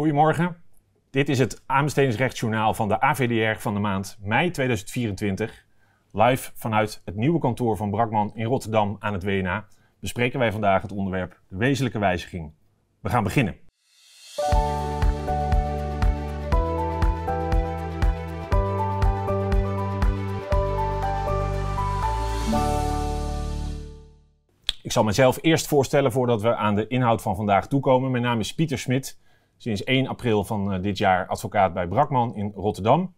Goedemorgen. Dit is het aanbestedingsrechtsjournaal van de AVDR van de maand mei 2024. Live vanuit het nieuwe kantoor van Brakman in Rotterdam aan het WNA bespreken wij vandaag het onderwerp de wezenlijke wijziging. We gaan beginnen. Ik zal mezelf eerst voorstellen voordat we aan de inhoud van vandaag toekomen. Mijn naam is Pieter Smit sinds 1 april van eh, dit jaar advocaat bij Brakman in Rotterdam.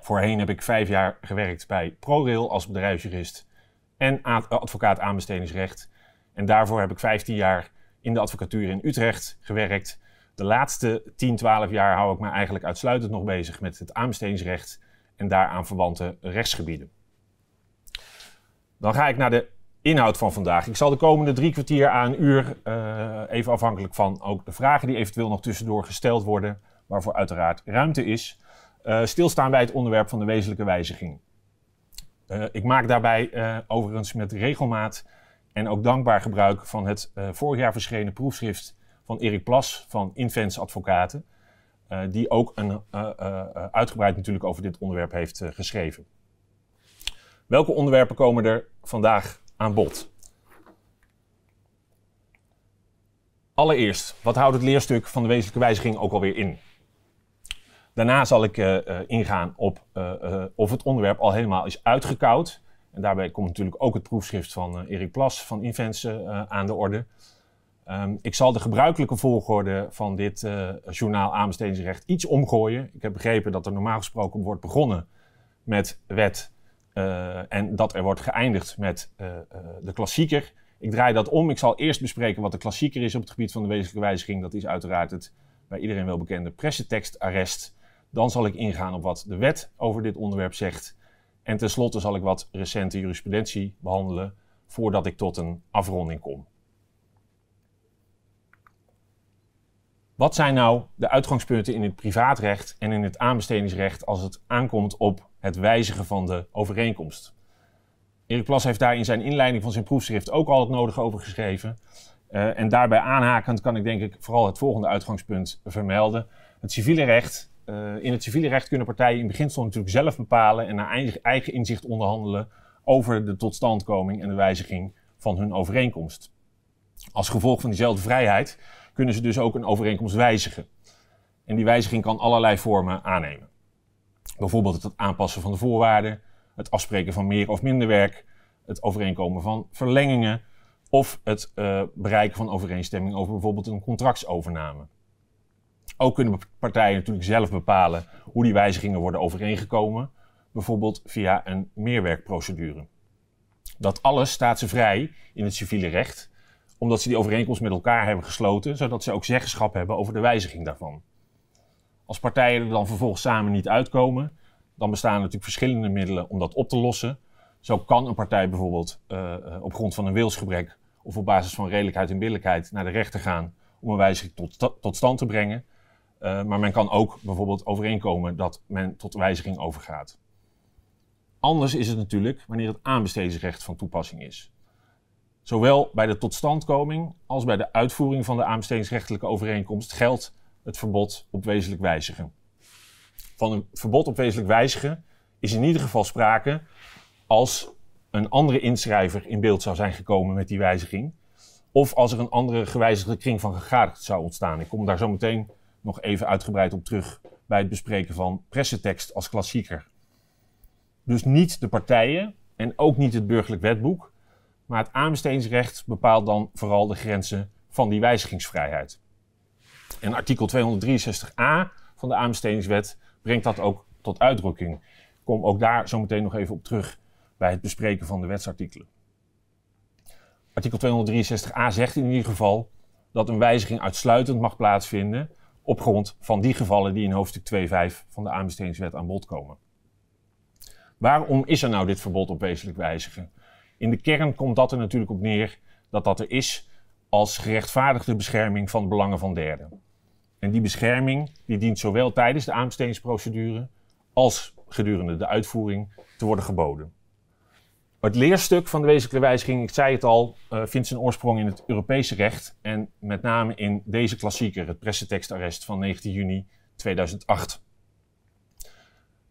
Voorheen heb ik vijf jaar gewerkt bij ProRail als bedrijfsjurist en eh, advocaat aanbestedingsrecht. En daarvoor heb ik 15 jaar in de advocatuur in Utrecht gewerkt. De laatste 10, 12 jaar hou ik me eigenlijk uitsluitend nog bezig met het aanbestedingsrecht en daaraan verwante rechtsgebieden. Dan ga ik naar de inhoud van vandaag. Ik zal de komende drie kwartier aan een uur, eh, even afhankelijk van ook de vragen die eventueel nog tussendoor gesteld worden, waarvoor uiteraard ruimte is, eh, stilstaan bij het onderwerp van de wezenlijke wijziging. Eh, ik maak daarbij overigens met regelmaat en ook dankbaar gebruik van het vorig jaar verschenen proefschrift van Erik Plas van Invens Advocaten, die ook een, uitgebreid natuurlijk over dit onderwerp heeft geschreven. Welke onderwerpen komen er vandaag aan bod. Allereerst, wat houdt het leerstuk van de wezenlijke wijziging ook alweer in? Daarna zal ik eh, eh, ingaan op eh, of het onderwerp al helemaal is uitgekoud. En daarbij komt natuurlijk ook het proefschrift van Erik Plas van Invense aan de orde. Ehm, ik zal de gebruikelijke volgorde van dit journaal aanbestedingsrecht iets omgooien. Ik heb begrepen dat er normaal gesproken wordt begonnen met wet eh, en dat er wordt geëindigd met eh, eh, de klassieker. Ik draai dat om. Ik zal eerst bespreken wat de klassieker is op het gebied van de wezenlijke wijziging. Dat is uiteraard het bij iedereen wel bekende pressetekstarrest. Dan zal ik ingaan op wat de wet over dit onderwerp zegt. En tenslotte zal ik wat recente jurisprudentie behandelen voordat ik tot een afronding kom. Wat zijn nou de uitgangspunten in het privaatrecht en in het aanbestedingsrecht als het aankomt op het wijzigen van de overeenkomst. Erik Plas heeft daar in zijn inleiding van zijn proefschrift ook al het nodige over geschreven. Eh, en daarbij aanhakend kan ik denk ik vooral het volgende uitgangspunt vermelden. Het civiele recht, eh, in het civiele recht kunnen partijen in beginsel natuurlijk zelf bepalen en naar eigen inzicht onderhandelen over de totstandkoming en de wijziging van hun overeenkomst. Als gevolg van diezelfde vrijheid kunnen ze dus ook een overeenkomst wijzigen. En die wijziging kan allerlei vormen aannemen. Bijvoorbeeld het aanpassen van de voorwaarden, het afspreken van meer of minder werk, het overeenkomen van verlengingen of het eh, bereiken van overeenstemming over bijvoorbeeld een contractsovername. Ook kunnen partijen natuurlijk zelf bepalen hoe die wijzigingen worden overeengekomen, bijvoorbeeld via een meerwerkprocedure. Dat alles staat ze vrij in het civiele recht, omdat ze die overeenkomst met elkaar hebben gesloten, zodat ze ook zeggenschap hebben over de wijziging daarvan. Als partijen er dan vervolgens samen niet uitkomen, dan bestaan natuurlijk verschillende middelen om dat op te lossen. Zo kan een partij bijvoorbeeld eh, eh, op grond van een wilsgebrek of op basis van redelijkheid en billijkheid naar de rechter gaan om een wijziging tot, stand te brengen. Eh, maar men kan ook bijvoorbeeld overeenkomen dat men tot wijziging overgaat. Anders is het natuurlijk wanneer het aanbestedingsrecht van toepassing is. Zowel bij de totstandkoming als bij de uitvoering van de aanbestedingsrechtelijke overeenkomst geldt het verbod op wezenlijk wijzigen. Van een verbod op wezenlijk wijzigen is in ieder geval sprake als een andere inschrijver in beeld zou zijn gekomen met die wijziging. Of als er een andere gewijzigde kring van gegadigd zou ontstaan. Ik kom daar zo meteen nog even uitgebreid op terug bij het bespreken van pressetekst als klassieker. Dus niet de partijen en ook niet het burgerlijk wetboek, maar het aanbestedingsrecht bepaalt dan vooral de grenzen van die wijzigingsvrijheid. En artikel 263a van de aanbestedingswet brengt dat ook tot uitdrukking. Ik kom ook daar zo meteen nog even op terug bij het bespreken van de wetsartikelen. Artikel 263a zegt in ieder geval dat een wijziging uitsluitend mag plaatsvinden op grond van die gevallen die in hoofdstuk 2.5 van de aanbestedingswet aan bod komen. Waarom is er nou dit verbod op wezenlijk wijzigen? In de kern komt dat er natuurlijk op neer dat dat er is als gerechtvaardigde bescherming van de belangen van derden. En die bescherming die dient zowel tijdens de aanbestedingsprocedure als gedurende de uitvoering te worden geboden. Het leerstuk van de wezenlijke wijziging, ik zei het al, eh, vindt zijn oorsprong in het Europese recht en met name in deze klassieker, het pressetekstarrest van 19 juni 2008.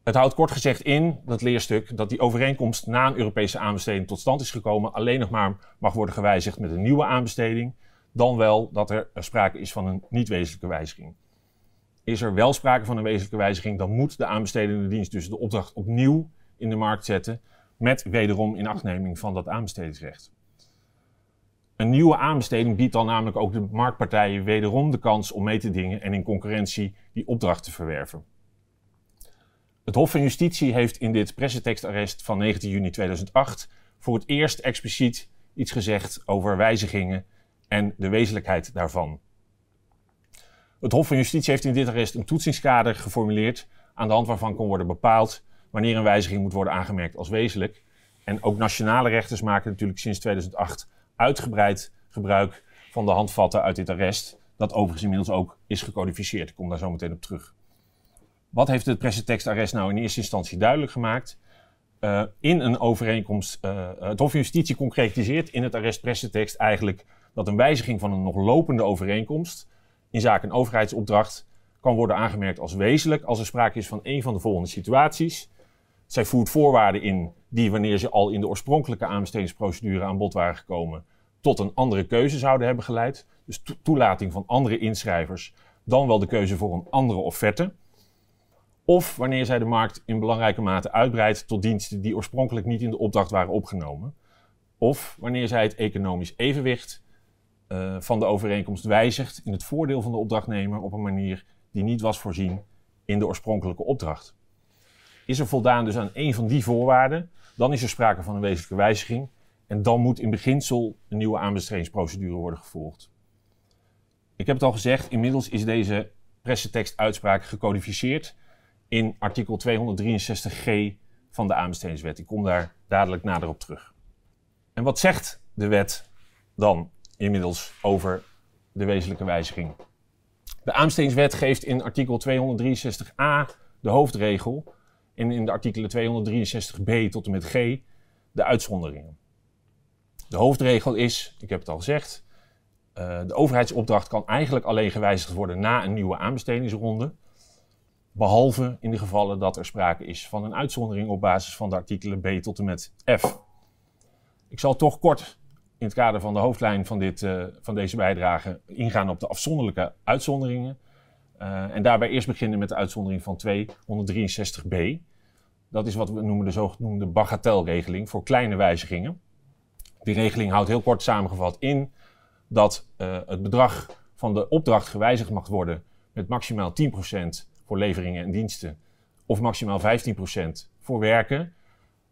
Het houdt kort gezegd in, dat leerstuk, dat die overeenkomst na een Europese aanbesteding tot stand is gekomen alleen nog maar mag worden gewijzigd met een nieuwe aanbesteding dan wel dat er eh, sprake is van een niet-wezenlijke wijziging. Is er wel sprake van een wezenlijke wijziging, dan moet de aanbestedende dienst dus de opdracht opnieuw in de markt zetten met wederom inachtneming van dat aanbestedingsrecht. Een nieuwe aanbesteding biedt dan namelijk ook de marktpartijen wederom de kans om mee te dingen en in concurrentie die opdracht te verwerven. Het Hof van Justitie heeft in dit pressetekstarrest van 19 juni 2008 voor het eerst expliciet iets gezegd over wijzigingen en de wezenlijkheid daarvan. Het Hof van Justitie heeft in dit arrest een toetsingskader geformuleerd aan de hand waarvan kon worden bepaald wanneer een wijziging moet worden aangemerkt als wezenlijk. En ook nationale rechters maken natuurlijk sinds 2008 uitgebreid gebruik van de handvatten uit dit arrest, dat overigens inmiddels ook is gecodificeerd. Ik kom daar zo meteen op terug. Wat heeft het pressetextarrest nou in eerste instantie duidelijk gemaakt? Eh, in een overeenkomst, eh, het Hof van Justitie concretiseert in het arrest pressentekst eigenlijk dat een wijziging van een nog lopende overeenkomst in zaak een overheidsopdracht kan worden aangemerkt als wezenlijk als er sprake is van een van de volgende situaties. Zij voert voorwaarden in die, wanneer ze al in de oorspronkelijke aanbestedingsprocedure aan bod waren gekomen, tot een andere keuze zouden hebben geleid. Dus toelating van andere inschrijvers, dan wel de keuze voor een andere offerte. Of wanneer zij de markt in belangrijke mate uitbreidt tot diensten die oorspronkelijk niet in de opdracht waren opgenomen. Of wanneer zij het economisch evenwicht eh, van de overeenkomst wijzigt in het voordeel van de opdrachtnemer op een manier die niet was voorzien in de oorspronkelijke opdracht. Is er voldaan dus aan een van die voorwaarden, dan is er sprake van een wezenlijke wijziging en dan moet in beginsel een nieuwe aanbestedingsprocedure worden gevolgd. Ik heb het al gezegd, inmiddels is deze pressetekstuitspraak gecodificeerd in artikel 263g van de aanbestedingswet. Ik kom daar dadelijk nader op terug. En wat zegt de wet dan inmiddels over de wezenlijke wijziging. De aanbestedingswet geeft in artikel 263a de hoofdregel en in de artikelen 263b tot en met g de uitzonderingen. De hoofdregel is, ik heb het al gezegd, eh, de overheidsopdracht kan eigenlijk alleen gewijzigd worden na een nieuwe aanbestedingsronde. Behalve in de gevallen dat er sprake is van een uitzondering op basis van de artikelen B tot en met F. Ik zal toch kort in het kader van de hoofdlijn van, dit, eh, van deze bijdrage ingaan op de afzonderlijke uitzonderingen. Eh, en daarbij eerst beginnen met de uitzondering van 263b. Dat is wat we noemen de zogenoemde bagatelregeling voor kleine wijzigingen. Die regeling houdt heel kort samengevat in dat eh, het bedrag van de opdracht gewijzigd mag worden met maximaal 10% voor leveringen en diensten of maximaal 15% voor werken,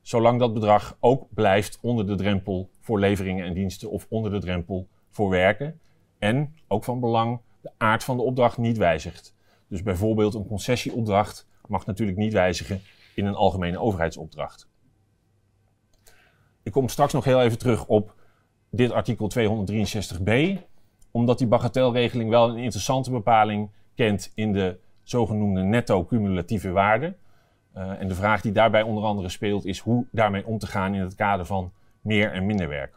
zolang dat bedrag ook blijft onder de drempel voor leveringen en diensten of onder de drempel voor werken. En, ook van belang, de aard van de opdracht niet wijzigt. Dus bijvoorbeeld een concessieopdracht mag natuurlijk niet wijzigen in een algemene overheidsopdracht. Ik kom straks nog heel even terug op dit artikel 263b, omdat die bagatelregeling wel een interessante bepaling kent in de zogenoemde netto-cumulatieve waarde. Eh, en de vraag die daarbij onder andere speelt is hoe daarmee om te gaan in het kader van meer en minder werk.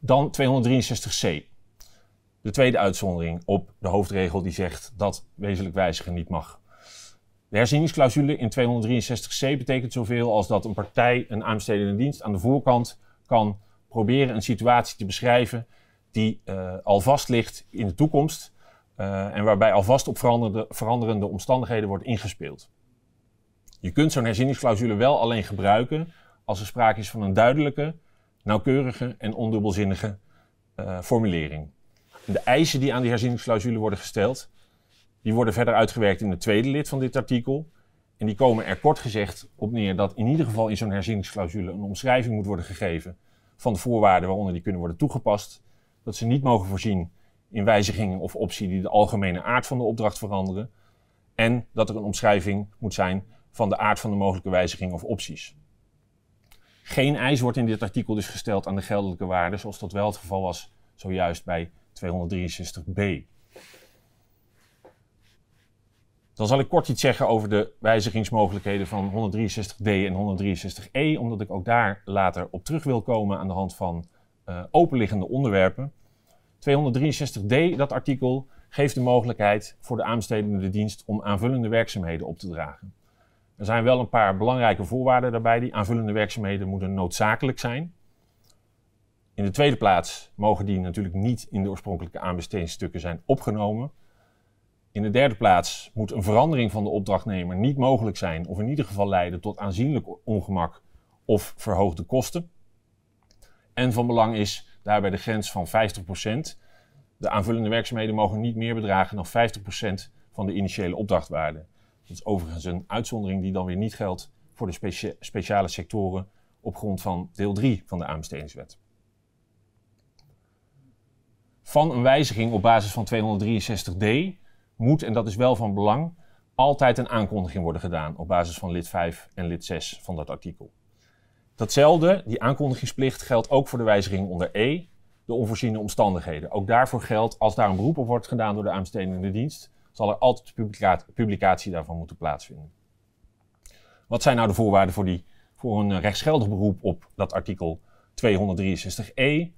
Dan 263c. De tweede uitzondering op de hoofdregel die zegt dat wezenlijk wijzigen niet mag. De herzieningsclausule in 263c betekent zoveel als dat een partij, een aanbestedende dienst aan de voorkant kan proberen een situatie te beschrijven die uh, eh, alvast ligt in de toekomst eh, en waarbij alvast op veranderende, veranderende omstandigheden wordt ingespeeld. Je kunt zo'n herzieningsclausule wel alleen gebruiken als er sprake is van een duidelijke, nauwkeurige en ondubbelzinnige eh, formulering. de eisen die aan die herzieningsclausule worden gesteld, die worden verder uitgewerkt in het tweede lid van dit artikel. En die komen er kort gezegd op neer dat in ieder geval in zo'n herzieningsclausule een omschrijving moet worden gegeven van de voorwaarden waaronder die kunnen worden toegepast. Dat ze niet mogen voorzien in wijzigingen of optie die de algemene aard van de opdracht veranderen. En dat er een omschrijving moet zijn van de aard van de mogelijke wijzigingen of opties. Geen eis wordt in dit artikel dus gesteld aan de geldelijke waarde, zoals dat wel het geval was zojuist bij 263b. Dan zal ik kort iets zeggen over de wijzigingsmogelijkheden van 163d en 163e, omdat ik ook daar later op terug wil komen aan de hand van eh, openliggende onderwerpen. 263d, dat artikel, geeft de mogelijkheid voor de aanbestedende dienst om aanvullende werkzaamheden op te dragen. Er zijn wel een paar belangrijke voorwaarden daarbij. Die aanvullende werkzaamheden moeten noodzakelijk zijn. In de tweede plaats mogen die natuurlijk niet in de oorspronkelijke aanbestedingsstukken zijn opgenomen. In de derde plaats moet een verandering van de opdrachtnemer niet mogelijk zijn, of in ieder geval leiden tot aanzienlijk ongemak of verhoogde kosten. En van belang is daarbij de grens van 50%. De aanvullende werkzaamheden mogen niet meer bedragen dan 50% van de initiële opdrachtwaarde. Dat is overigens een uitzondering die dan weer niet geldt voor de speciale sectoren op grond van deel 3 van de aanbestedingswet. Van een wijziging op basis van 263d moet, en dat is wel van belang, altijd een aankondiging worden gedaan op basis van lid 5 en lid 6 van dat artikel. Datzelfde, die aankondigingsplicht, geldt ook voor de wijziging onder E, de onvoorziene omstandigheden. Ook daarvoor geldt, als daar een beroep op wordt gedaan door de aanbestedende dienst, zal er altijd publicatie, publicatie daarvan moeten plaatsvinden. Wat zijn nou de voorwaarden voor, die, voor een eh, rechtsgeldig beroep op dat artikel 263e?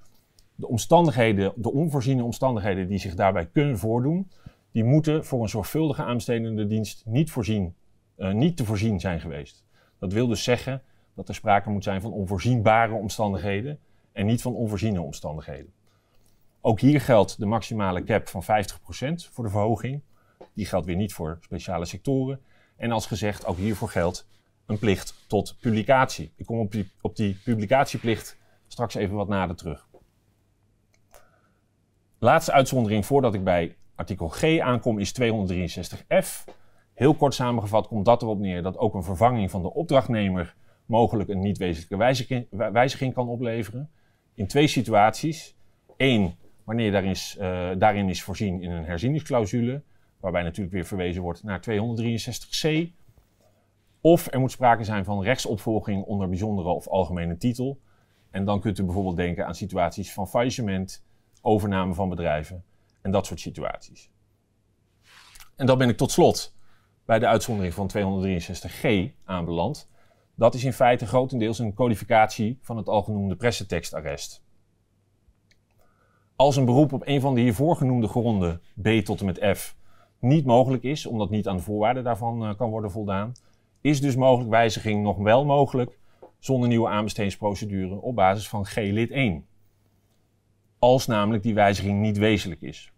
De omstandigheden, de onvoorziene omstandigheden die zich daarbij kunnen voordoen, die moeten voor een zorgvuldige aanbestedende dienst niet, voorzien, eh, niet te voorzien zijn geweest. Dat wil dus zeggen dat er sprake moet zijn van onvoorzienbare omstandigheden en niet van onvoorziene omstandigheden. Ook hier geldt de maximale cap van 50% voor de verhoging. Die geldt weer niet voor speciale sectoren. En als gezegd, ook hiervoor geldt een plicht tot publicatie. Ik kom op die, op die publicatieplicht straks even wat nader terug. Laatste uitzondering voordat ik bij artikel G aankom is 263f. Heel kort samengevat komt dat erop neer dat ook een vervanging van de opdrachtnemer mogelijk een niet wezenlijke wijziging, kan opleveren. In twee situaties. Eén, wanneer is, eh, daarin is voorzien in een herzieningsclausule. Waarbij natuurlijk weer verwezen wordt naar 263c. Of er moet sprake zijn van rechtsopvolging onder bijzondere of algemene titel. En dan kunt u bijvoorbeeld denken aan situaties van faillissement, overname van bedrijven en dat soort situaties. En dan ben ik tot slot bij de uitzondering van 263g aanbeland. Dat is in feite grotendeels een codificatie van het algenoemde pressetekstarrest. Als een beroep op een van de hiervoor genoemde gronden, B tot en met F, niet mogelijk is, omdat niet aan de voorwaarden daarvan eh, kan worden voldaan, is dus mogelijk wijziging nog wel mogelijk zonder nieuwe aanbestedingsprocedure op basis van G-lid 1. Als namelijk die wijziging niet wezenlijk is.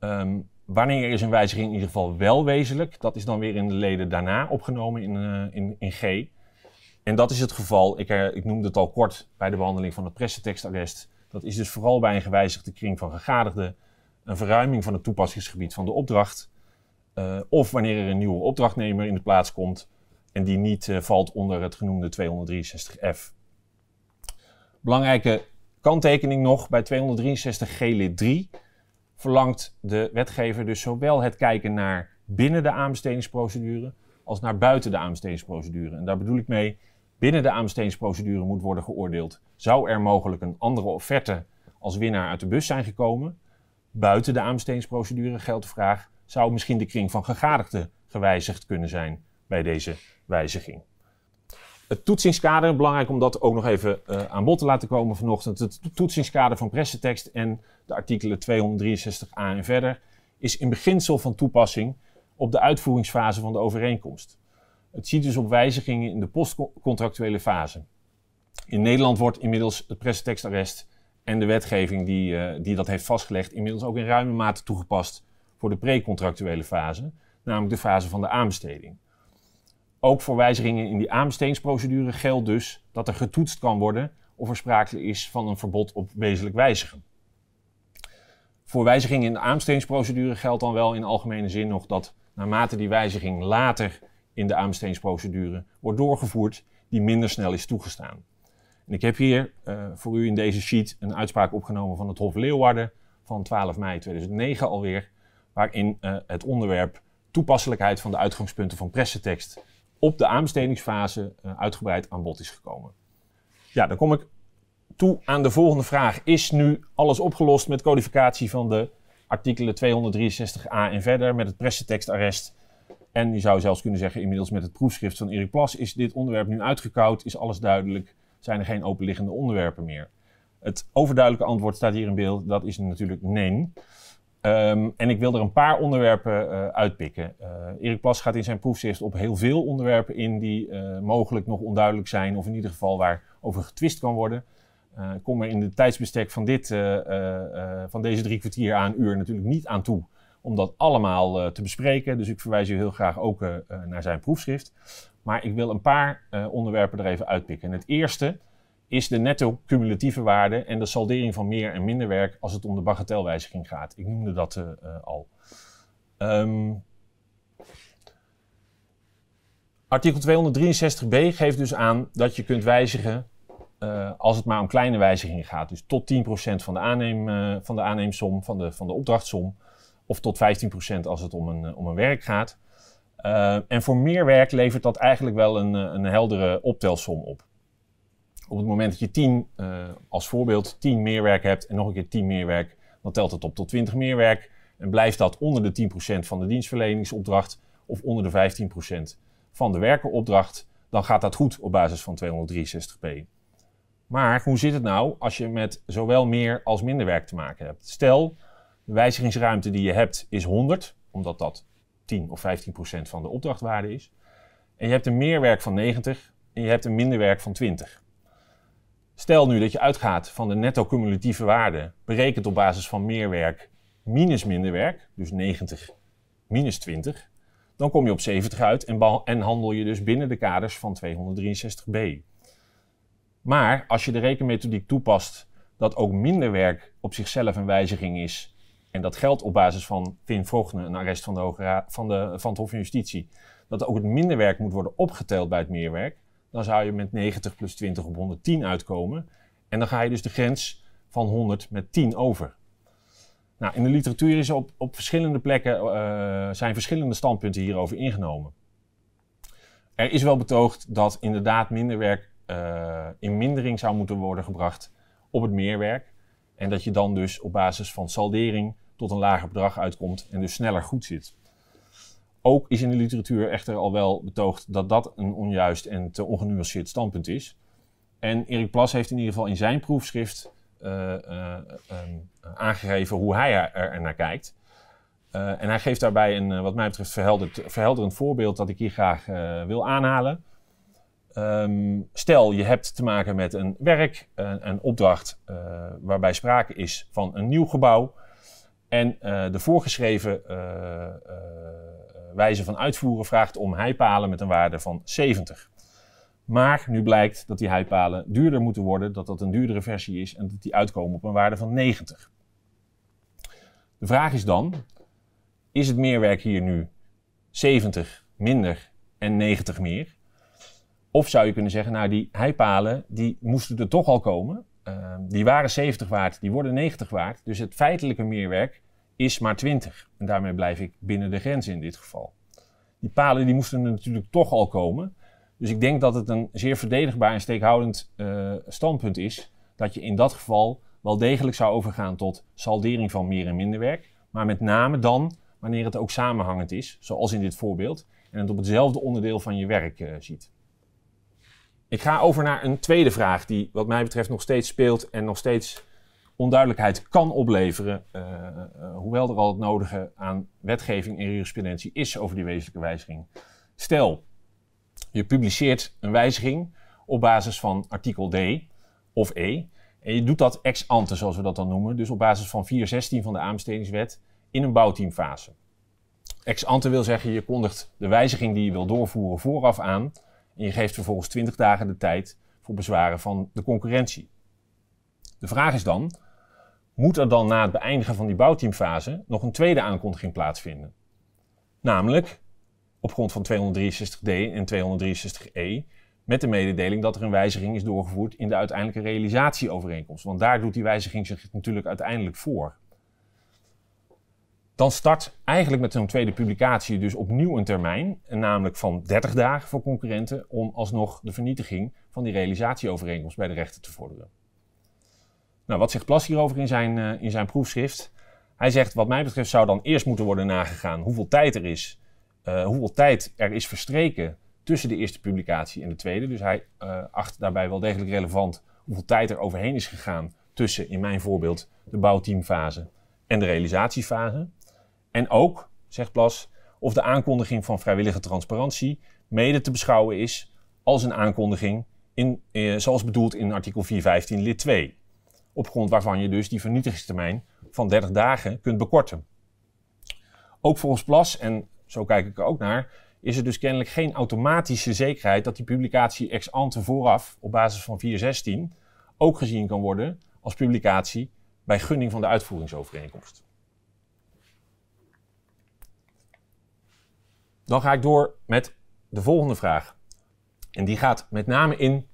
Um, wanneer is een wijziging in ieder geval wel wezenlijk? Dat is dan weer in de leden daarna opgenomen in, eh, in, in G. En dat is het geval, ik, eh, ik noemde het al kort bij de behandeling van het pressetekstarrest. Dat is dus vooral bij een gewijzigde kring van gegadigden een verruiming van het toepassingsgebied van de opdracht. Uh, of wanneer er een nieuwe opdrachtnemer in de plaats komt en die niet eh, valt onder het genoemde 263F. Belangrijke kanttekening nog, bij 263G lid 3 verlangt de wetgever dus zowel het kijken naar binnen de aanbestedingsprocedure als naar buiten de aanbestedingsprocedure. En daar bedoel ik mee, binnen de aanbestedingsprocedure moet worden geoordeeld. Zou er mogelijk een andere offerte als winnaar uit de bus zijn gekomen? Buiten de aanbestedingsprocedure geldt de vraag: zou misschien de kring van gegadigden gewijzigd kunnen zijn bij deze wijziging? Het toetsingskader, belangrijk om dat ook nog even eh, aan bod te laten komen vanochtend. Het toetsingskader van pressetekst en de artikelen 263a en verder is in beginsel van toepassing op de uitvoeringsfase van de overeenkomst. Het ziet dus op wijzigingen in de postcontractuele fase. In Nederland wordt inmiddels het pressetextarrest en de wetgeving die, eh, die dat heeft vastgelegd, inmiddels ook in ruime mate toegepast voor de precontractuele fase, namelijk de fase van de aanbesteding. Ook voor wijzigingen in die aanbestedingsprocedure geldt dus dat er getoetst kan worden of er sprake is van een verbod op wezenlijk wijzigen. Voor wijzigingen in de aanbestedingsprocedure geldt dan wel in algemene zin nog dat naarmate die wijziging later in de aanbestedingsprocedure wordt doorgevoerd, die minder snel is toegestaan. En ik heb hier eh, voor u in deze sheet een uitspraak opgenomen van het Hof Leeuwarden van 12 mei 2009 alweer, waarin eh, het onderwerp toepasselijkheid van de uitgangspunten van pressetekst op de aanbestedingsfase eh, uitgebreid aan bod is gekomen. Ja, dan kom ik toe aan de volgende vraag. Is nu alles opgelost met codificatie van de artikelen 263a en verder met het pressetekstarrest? En je zou zelfs kunnen zeggen, inmiddels met het proefschrift van Erik Plas, is dit onderwerp nu uitgekoud? Is alles duidelijk? zijn er geen openliggende onderwerpen meer. Het overduidelijke antwoord staat hier in beeld, dat is natuurlijk nee. Ehm, en ik wil er een paar onderwerpen eh, uitpikken. Uh, Erik Plas gaat in zijn proefschrift op heel veel onderwerpen in die eh, mogelijk nog onduidelijk zijn, of in ieder geval waar over getwist kan worden. ik kom er in de tijdsbestek van, dit, van deze drie kwartier aan uur natuurlijk niet aan toe om dat allemaal eh, te bespreken. Dus ik verwijs u heel graag ook eh, eh, naar zijn proefschrift. Maar ik wil een paar onderwerpen er even uitpikken. het eerste is de netto cumulatieve waarde en de saldering van meer en minder werk als het om de bagatelwijziging gaat. Ik noemde dat al. Ehm, artikel 263b geeft dus aan dat je kunt wijzigen als het maar om kleine wijzigingen gaat. Dus tot 10% van de, aannem, van de aanneemsom, van de, van de opdrachtsom. Of tot 15% als het om een, eh, om een werk gaat. Eh, en voor meer werk levert dat eigenlijk wel een, eh, een heldere optelsom op. Op het moment dat je 10, als voorbeeld, 10 meerwerk hebt en nog een keer 10 meerwerk, dan telt het op tot 20 meerwerk. En blijft dat onder de 10% van de dienstverleningsopdracht of onder de 15% van de werkenopdracht, dan gaat dat goed op basis van 263p. Maar hoe zit het nou als je met zowel meer als minder werk te maken hebt? Stel, de wijzigingsruimte die je hebt is 100, omdat dat 10 of 15 procent van de opdrachtwaarde is. En je hebt een meerwerk van 90 en je hebt een minderwerk van 20. Stel nu dat je uitgaat van de netto cumulatieve waarde, berekend op basis van meerwerk minus minderwerk, dus 90 minus 20, dan kom je op 70 uit en, en handel je dus binnen de kaders van 263b. Maar als je de rekenmethodiek toepast dat ook minderwerk op zichzelf een wijziging is en dat geldt op basis van Vin Vrochne, een arrest van, de Hoge van, de, van het Hof van Justitie. Dat ook het minderwerk moet worden opgeteld bij het meerwerk. Dan zou je met 90 plus 20 op 110 uitkomen. En dan ga je dus de grens van 100 met 10 over. Nou, in de literatuur is op, op verschillende plekken eh, zijn verschillende standpunten hierover ingenomen. Er is wel betoogd dat inderdaad minderwerk uh, eh, in mindering zou moeten worden gebracht op het meerwerk. En dat je dan dus op basis van saldering tot een lager bedrag uitkomt en dus sneller goed zit. Ook is in de literatuur echter al wel betoogd dat dat een onjuist en te ongenuanceerd standpunt is. En Erik Plas heeft in ieder geval in zijn proefschrift eh, eh, ehm, aangegeven hoe hij er, naar kijkt. Eh, en hij geeft daarbij een, wat mij betreft, verhelderend voorbeeld dat ik hier graag wil aanhalen. Ehm, stel, je hebt te maken met een werk, een, een opdracht waarbij sprake is van een nieuw gebouw. En eh, de voorgeschreven eh, eh, wijze van uitvoeren vraagt om heipalen met een waarde van 70. Maar nu blijkt dat die heipalen duurder moeten worden, dat dat een duurdere versie is en dat die uitkomen op een waarde van 90. De vraag is dan, is het meerwerk hier nu 70 minder en 90 meer? Of zou je kunnen zeggen, nou die heipalen die moesten er toch al komen. Ehm, die waren 70 waard, die worden 90 waard. Dus het feitelijke meerwerk is maar 20. En daarmee blijf ik binnen de grenzen in dit geval. Die palen die moesten er natuurlijk toch al komen. Dus ik denk dat het een zeer verdedigbaar en steekhoudend eh, standpunt is. Dat je in dat geval wel degelijk zou overgaan tot saldering van meer en minder werk. Maar met name dan wanneer het ook samenhangend is, zoals in dit voorbeeld. En het op hetzelfde onderdeel van je werk eh, ziet. Ik ga over naar een tweede vraag die wat mij betreft nog steeds speelt en nog steeds onduidelijkheid kan opleveren, eh, eh, hoewel er al het nodige aan wetgeving en jurisprudentie is over die wezenlijke wijziging. Stel, je publiceert een wijziging op basis van artikel D of E. En je doet dat ex ante, zoals we dat dan noemen, dus op basis van 416 van de aanbestedingswet in een bouwteamfase. Ex ante wil zeggen, je kondigt de wijziging die je wil doorvoeren vooraf aan en je geeft vervolgens 20 dagen de tijd voor bezwaren van de concurrentie. De vraag is dan, moet er dan na het beëindigen van die bouwteamfase nog een tweede aankondiging plaatsvinden. Namelijk op grond van 263d en 263e met de mededeling dat er een wijziging is doorgevoerd in de uiteindelijke realisatieovereenkomst. Want daar doet die wijziging zich natuurlijk uiteindelijk voor. Dan start eigenlijk met zo'n tweede publicatie dus opnieuw een termijn, namelijk van 30 dagen voor concurrenten, om alsnog de vernietiging van die realisatieovereenkomst bij de rechter te vorderen. Nou, wat zegt Plas hierover in zijn, eh, in zijn proefschrift? Hij zegt, wat mij betreft zou dan eerst moeten worden nagegaan hoeveel tijd er is, eh, hoeveel tijd er is verstreken tussen de eerste publicatie en de tweede. Dus hij uh, acht daarbij wel degelijk relevant hoeveel tijd er overheen is gegaan tussen, in mijn voorbeeld, de bouwteamfase en de realisatiefase. En ook, zegt Plas, of de aankondiging van vrijwillige transparantie mede te beschouwen is als een aankondiging in, zoals bedoeld in artikel 415 lid 2 op grond waarvan je dus die vernietigingstermijn van 30 dagen kunt bekorten. Ook volgens Plas, en zo kijk ik er ook naar, is er dus kennelijk geen automatische zekerheid dat die publicatie ex ante vooraf op basis van 416 ook gezien kan worden als publicatie bij gunning van de uitvoeringsovereenkomst. Dan ga ik door met de volgende vraag. En die gaat met name in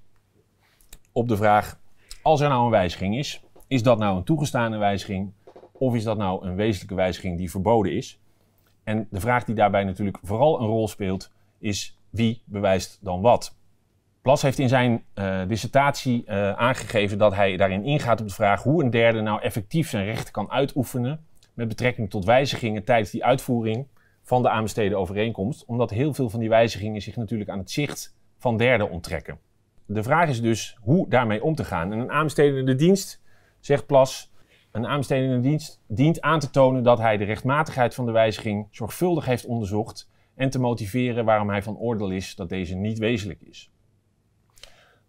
op de vraag als er nou een wijziging is, is dat nou een toegestane wijziging of is dat nou een wezenlijke wijziging die verboden is? En de vraag die daarbij natuurlijk vooral een rol speelt, is wie bewijst dan wat? Plas heeft in zijn eh, dissertatie eh, aangegeven dat hij daarin ingaat op de vraag hoe een derde nou effectief zijn rechten kan uitoefenen met betrekking tot wijzigingen tijdens die uitvoering van de aanbesteden overeenkomst, omdat heel veel van die wijzigingen zich natuurlijk aan het zicht van derden onttrekken de vraag is dus hoe daarmee om te gaan. een aanbestedende dienst, zegt Plas, een aanbestedende dienst dient aan te tonen dat hij de rechtmatigheid van de wijziging zorgvuldig heeft onderzocht en te motiveren waarom hij van oordeel is dat deze niet wezenlijk is.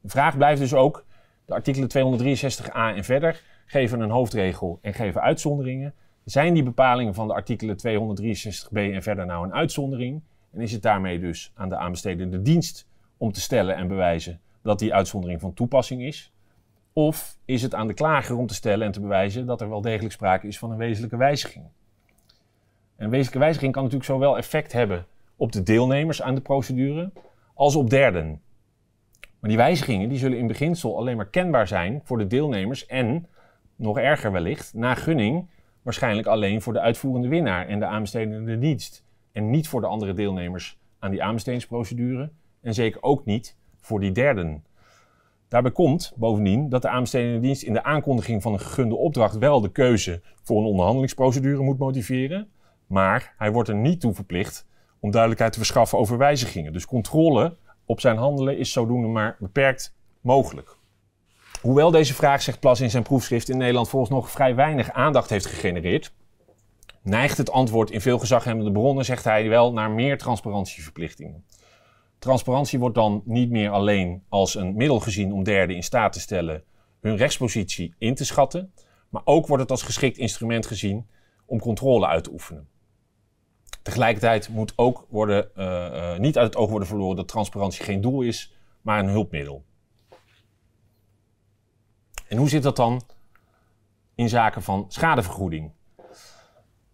De vraag blijft dus ook, de artikelen 263a en verder geven een hoofdregel en geven uitzonderingen. Zijn die bepalingen van de artikelen 263b en verder nou een uitzondering? En is het daarmee dus aan de aanbestedende dienst om te stellen en bewijzen dat die uitzondering van toepassing is? Of is het aan de klager om te stellen en te bewijzen dat er wel degelijk sprake is van een wezenlijke wijziging? Een wezenlijke wijziging kan natuurlijk zowel effect hebben op de deelnemers aan de procedure als op derden. Maar die wijzigingen die zullen in beginsel alleen maar kenbaar zijn voor de deelnemers en, nog erger wellicht, na gunning waarschijnlijk alleen voor de uitvoerende winnaar en de aanbestedende dienst. En niet voor de andere deelnemers aan die aanbestedingsprocedure en zeker ook niet voor die derden. Daarbij komt bovendien dat de aanbestedende dienst in de aankondiging van een gegunde opdracht wel de keuze voor een onderhandelingsprocedure moet motiveren, maar hij wordt er niet toe verplicht om duidelijkheid te verschaffen over wijzigingen. Dus controle op zijn handelen is zodoende maar beperkt mogelijk. Hoewel deze vraag, zegt Plas in zijn proefschrift, in Nederland volgens nog vrij weinig aandacht heeft gegenereerd, neigt het antwoord in veel gezaghebbende bronnen, zegt hij wel, naar meer transparantieverplichtingen. Transparantie wordt dan niet meer alleen als een middel gezien om derden in staat te stellen hun rechtspositie in te schatten, maar ook wordt het als geschikt instrument gezien om controle uit te oefenen. Tegelijkertijd moet ook worden, eh, eh, niet uit het oog worden verloren dat transparantie geen doel is, maar een hulpmiddel. En hoe zit dat dan in zaken van schadevergoeding?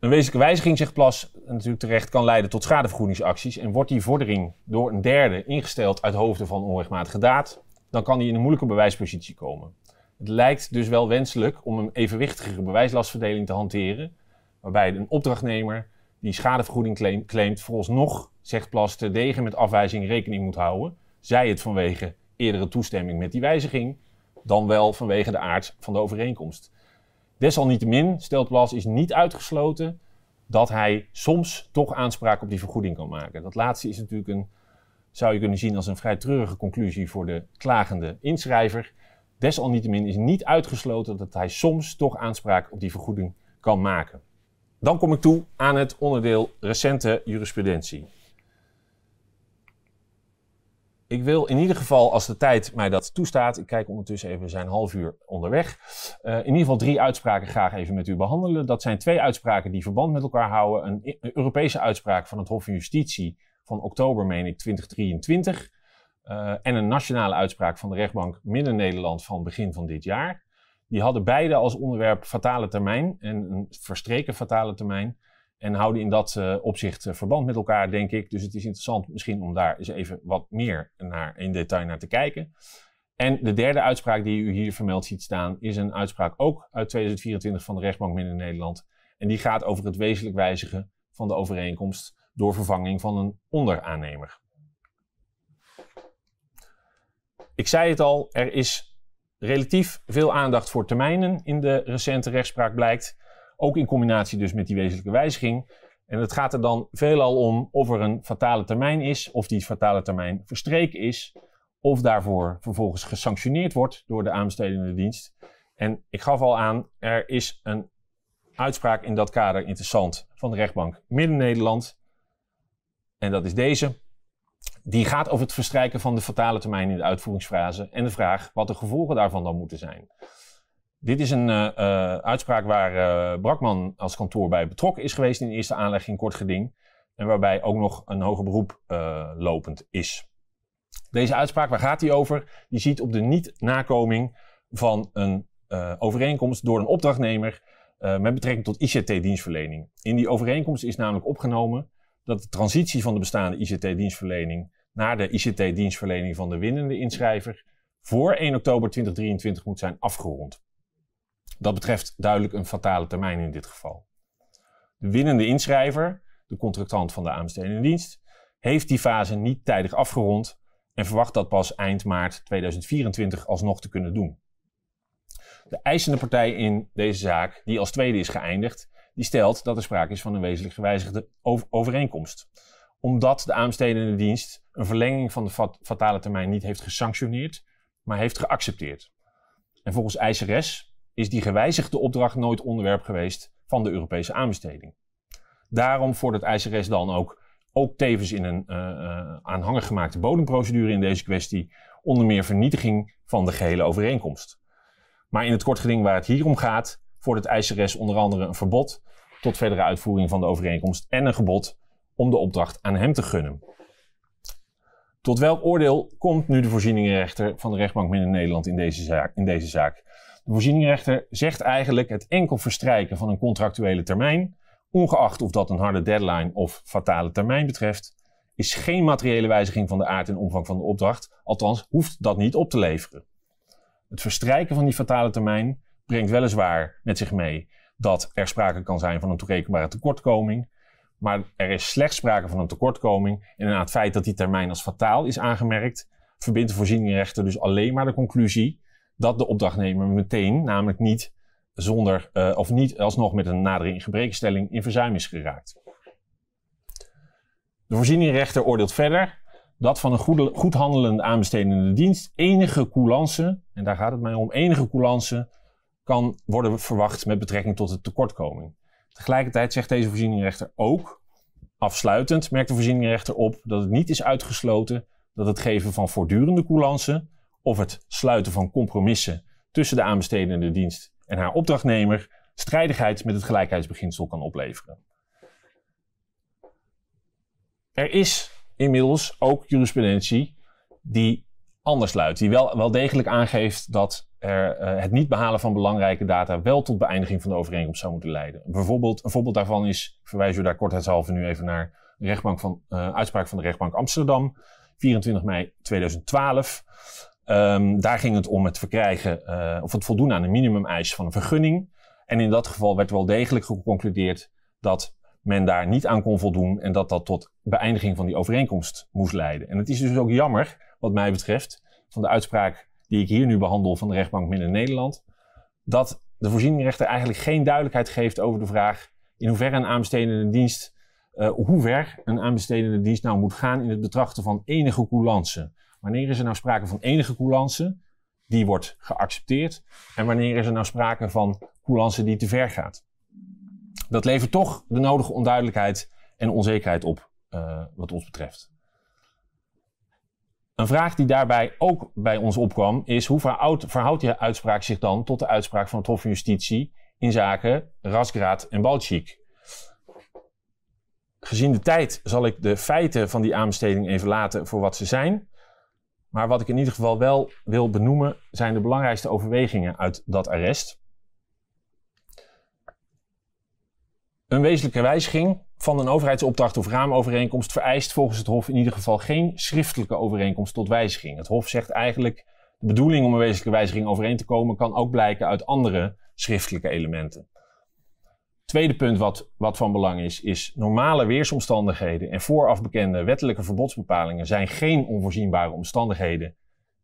Een wezenlijke wijziging, zegt Plas, natuurlijk terecht, kan leiden tot schadevergoedingsacties. En wordt die vordering door een derde ingesteld uit hoofden van onrechtmatige daad, dan kan die in een moeilijke bewijspositie komen. Het lijkt dus wel wenselijk om een evenwichtigere bewijslastverdeling te hanteren, waarbij een opdrachtnemer die schadevergoeding claimt, vooralsnog, zegt Plas, te degen met afwijzing rekening moet houden, zij het vanwege eerdere toestemming met die wijziging, dan wel vanwege de aard van de overeenkomst. Desalniettemin stelt Blas is niet uitgesloten dat hij soms toch aanspraak op die vergoeding kan maken. Dat laatste is natuurlijk een, zou je kunnen zien als een vrij treurige conclusie voor de klagende inschrijver. Desalniettemin is niet uitgesloten dat hij soms toch aanspraak op die vergoeding kan maken. Dan kom ik toe aan het onderdeel recente jurisprudentie ik wil in ieder geval, als de tijd mij dat toestaat, ik kijk ondertussen even, we zijn half uur onderweg, eh, in ieder geval drie uitspraken graag even met u behandelen. Dat zijn twee uitspraken die verband met elkaar houden. Een, e-, Europese uitspraak van het Hof van Justitie van oktober, meen ik, 2023. Eh, en een nationale uitspraak van de rechtbank Midden-Nederland van begin van dit jaar. Die hadden beide als onderwerp fatale termijn en een verstreken fatale termijn. En houden in dat eh, opzicht eh, verband met elkaar, denk ik. Dus het is interessant misschien om daar eens even wat meer naar, in detail naar te kijken. En de derde uitspraak die u hier vermeld ziet staan, is een uitspraak ook uit 2024 van de rechtbank midden Nederland. En die gaat over het wezenlijk wijzigen van de overeenkomst door vervanging van een onderaannemer. Ik zei het al, er is relatief veel aandacht voor termijnen in de recente rechtspraak blijkt. Ook in combinatie dus met die wezenlijke wijziging. En het gaat er dan veelal om of er een fatale termijn is, of die fatale termijn verstreken is, of daarvoor vervolgens gesanctioneerd wordt door de aanbestedende dienst. En ik gaf al aan, er is een uitspraak in dat kader interessant van de rechtbank Midden-Nederland. En dat is deze. Die gaat over het verstrijken van de fatale termijn in de uitvoeringsfase en de vraag wat de gevolgen daarvan dan moeten zijn. Dit is een eh, eh, uitspraak waar eh, Brakman als kantoor bij betrokken is geweest in de eerste aanlegging kort geding. En waarbij ook nog een hoger beroep lopend is. Deze uitspraak, waar gaat die over? Die ziet op de niet-nakoming van een overeenkomst door een opdrachtnemer met betrekking tot ICT-dienstverlening. In die overeenkomst is namelijk opgenomen dat de transitie van de bestaande ICT-dienstverlening naar de ICT-dienstverlening van de winnende inschrijver voor 1 oktober 2023 moet zijn afgerond dat betreft duidelijk een fatale termijn in dit geval. De winnende inschrijver, de contractant van de aanbestedende dienst, heeft die fase niet tijdig afgerond en verwacht dat pas eind maart 2024 alsnog te kunnen doen. De eisende partij in deze zaak, die als tweede is geëindigd, die stelt dat er sprake is van een wezenlijk gewijzigde overeenkomst. Omdat de aanbestedende dienst een verlenging van de fatale termijn niet heeft gesanctioneerd, maar heeft geaccepteerd. En volgens eiseres is die gewijzigde opdracht nooit onderwerp geweest van de Europese aanbesteding. Daarom vordert ICRS dan ook, ook tevens in een uh, aanhangig gemaakte bodemprocedure in deze kwestie, onder meer vernietiging van de gehele overeenkomst. Maar in het kort geding waar het hier om gaat, vordert IJzeres onder andere een verbod tot verdere uitvoering van de overeenkomst en een gebod om de opdracht aan hem te gunnen. Tot welk oordeel komt nu de voorzieningenrechter van de rechtbank Midden-Nederland in, deze zaak, in deze zaak? De voorzieningrechter zegt eigenlijk het enkel verstrijken van een contractuele termijn, ongeacht of dat een harde deadline of fatale termijn betreft, is geen materiële wijziging van de aard en omvang van de opdracht, althans hoeft dat niet op te leveren. Het verstrijken van die fatale termijn brengt weliswaar met zich mee dat er sprake kan zijn van een toerekenbare tekortkoming, maar er is slechts sprake van een tekortkoming en aan het feit dat die termijn als fataal is aangemerkt, verbindt de voorzieningrechter dus alleen maar de conclusie dat de opdrachtnemer meteen, namelijk niet zonder eh, of niet alsnog met een nadere gebrekenstelling, in verzuim is geraakt. De voorzieningrechter oordeelt verder dat van een goed handelende aanbestedende dienst enige coulance, en daar gaat het mij om, enige coulance kan worden verwacht met betrekking tot de tekortkoming. Tegelijkertijd zegt deze voorzieningrechter ook, afsluitend merkt de voorzieningrechter op dat het niet is uitgesloten dat het geven van voortdurende coulance of het sluiten van compromissen tussen de aanbestedende dienst en haar opdrachtnemer strijdigheid met het gelijkheidsbeginsel kan opleveren. Er is inmiddels ook jurisprudentie die anders luidt, die wel, wel degelijk aangeeft dat er, eh, het niet behalen van belangrijke data wel tot beëindiging van de overeenkomst zou moeten leiden. Bijvoorbeeld, een voorbeeld daarvan is, ik verwijs u daar kortheidshalve nu even naar rechtbank van, eh, uitspraak van de rechtbank Amsterdam, 24 mei 2012. Ehm, daar ging het om het verkrijgen eh, of het voldoen aan de minimumeis van een vergunning. En in dat geval werd wel degelijk geconcludeerd dat men daar niet aan kon voldoen en dat dat tot beëindiging van die overeenkomst moest leiden. En het is dus ook jammer, wat mij betreft, van de uitspraak die ik hier nu behandel van de rechtbank Midden-Nederland, dat de voorzieningrechter eigenlijk geen duidelijkheid geeft over de vraag in hoeverre een aanbestedende dienst, uh, hoe ver een aanbestedende dienst nou moet gaan in het betrachten van enige coulance. Wanneer is er nou sprake van enige coulance die wordt geaccepteerd en wanneer is er nou sprake van coulance die te ver gaat? Dat levert toch de nodige onduidelijkheid en onzekerheid op, eh, wat ons betreft. Een vraag die daarbij ook bij ons opkwam is hoe verhoudt die uitspraak zich dan tot de uitspraak van het Hof van Justitie in zaken Rasgraat en Balchiek, Gezien de tijd zal ik de feiten van die aanbesteding even laten voor wat ze zijn. Maar wat ik in ieder geval wel wil benoemen, zijn de belangrijkste overwegingen uit dat arrest. Een wezenlijke wijziging van een overheidsopdracht of raamovereenkomst vereist volgens het Hof in ieder geval geen schriftelijke overeenkomst tot wijziging. Het Hof zegt eigenlijk de bedoeling om een wezenlijke wijziging overeen te komen kan ook blijken uit andere schriftelijke elementen. Tweede punt wat, wat van belang is, is normale weersomstandigheden en vooraf bekende wettelijke verbodsbepalingen zijn geen onvoorzienbare omstandigheden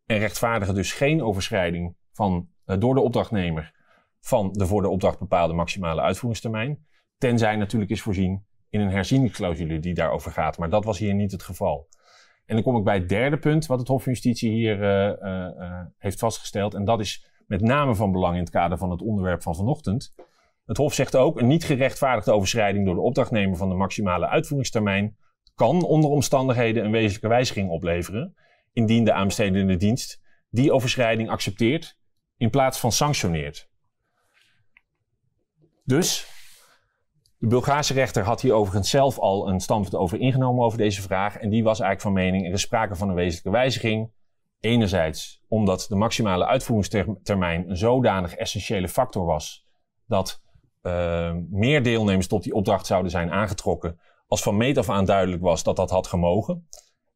en rechtvaardigen dus geen overschrijding van, eh, door de opdrachtnemer van de voor de opdracht bepaalde maximale uitvoeringstermijn. Tenzij natuurlijk is voorzien in een herzieningsclausule die daarover gaat, maar dat was hier niet het geval. En dan kom ik bij het derde punt wat het Hof van Justitie hier eh, eh, heeft vastgesteld en dat is met name van belang in het kader van het onderwerp van vanochtend het Hof zegt ook, een niet gerechtvaardigde overschrijding door de opdrachtnemer van de maximale uitvoeringstermijn kan onder omstandigheden een wezenlijke wijziging opleveren, indien de aanbestedende dienst die overschrijding accepteert in plaats van sanctioneert. Dus, de Bulgaarse rechter had hier overigens zelf al een standpunt over ingenomen over deze vraag en die was eigenlijk van mening er is sprake van een wezenlijke wijziging. Enerzijds omdat de maximale uitvoeringstermijn een zodanig essentiële factor was dat eh, meer deelnemers tot die opdracht zouden zijn aangetrokken. als van meet af aan duidelijk was dat dat had gemogen.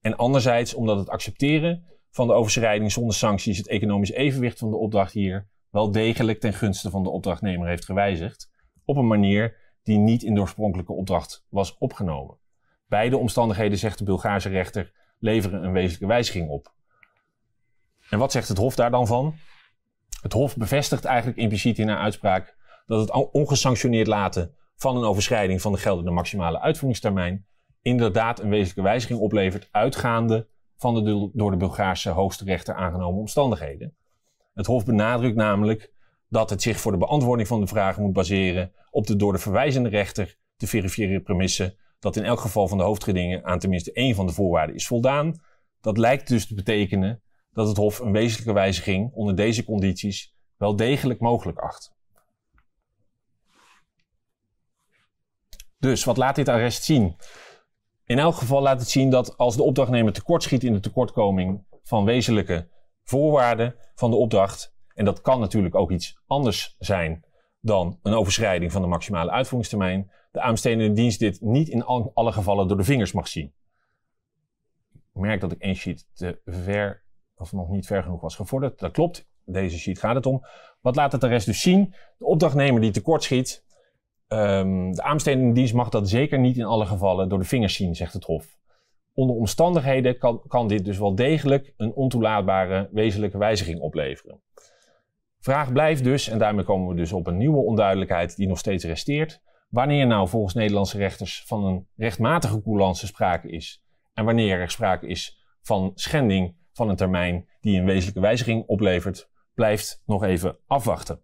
En anderzijds omdat het accepteren van de overschrijding zonder sancties het economisch evenwicht van de opdracht hier wel degelijk ten gunste van de opdrachtnemer heeft gewijzigd. op een manier die niet in de oorspronkelijke opdracht was opgenomen. Beide omstandigheden, zegt de Bulgaarse rechter, leveren een wezenlijke wijziging op. En wat zegt het Hof daar dan van? Het Hof bevestigt eigenlijk impliciet in haar uitspraak dat het ongesanctioneerd laten van een overschrijding van de geldende maximale uitvoeringstermijn inderdaad een wezenlijke wijziging oplevert uitgaande van de door de Bulgaarse hoogste rechter aangenomen omstandigheden. Het Hof benadrukt namelijk dat het zich voor de beantwoording van de vraag moet baseren op de door de verwijzende rechter te verifiëren premissen dat in elk geval van de hoofdgedingen aan tenminste één van de voorwaarden is voldaan. Dat lijkt dus te betekenen dat het Hof een wezenlijke wijziging onder deze condities wel degelijk mogelijk acht. Dus wat laat dit arrest zien? In elk geval laat het zien dat als de opdrachtnemer tekortschiet in de tekortkoming van wezenlijke voorwaarden van de opdracht, en dat kan natuurlijk ook iets anders zijn dan een overschrijding van de maximale uitvoeringstermijn, de aanbestedende dienst dit niet in alle gevallen door de vingers mag zien. Ik merk dat ik één sheet te ver of nog niet ver genoeg was gevorderd. Dat klopt, deze sheet gaat het om. Wat laat het arrest dus zien? De opdrachtnemer die tekortschiet Ehm, de aanbestedingdienst mag dat zeker niet in alle gevallen door de vingers zien, zegt het Hof. Onder omstandigheden kan, kan dit dus wel degelijk een ontoelaatbare wezenlijke wijziging opleveren. Vraag blijft dus, en daarmee komen we dus op een nieuwe onduidelijkheid die nog steeds resteert, wanneer nou volgens Nederlandse rechters van een rechtmatige coulance sprake is en wanneer er sprake is van schending van een termijn die een wezenlijke wijziging oplevert, blijft nog even afwachten.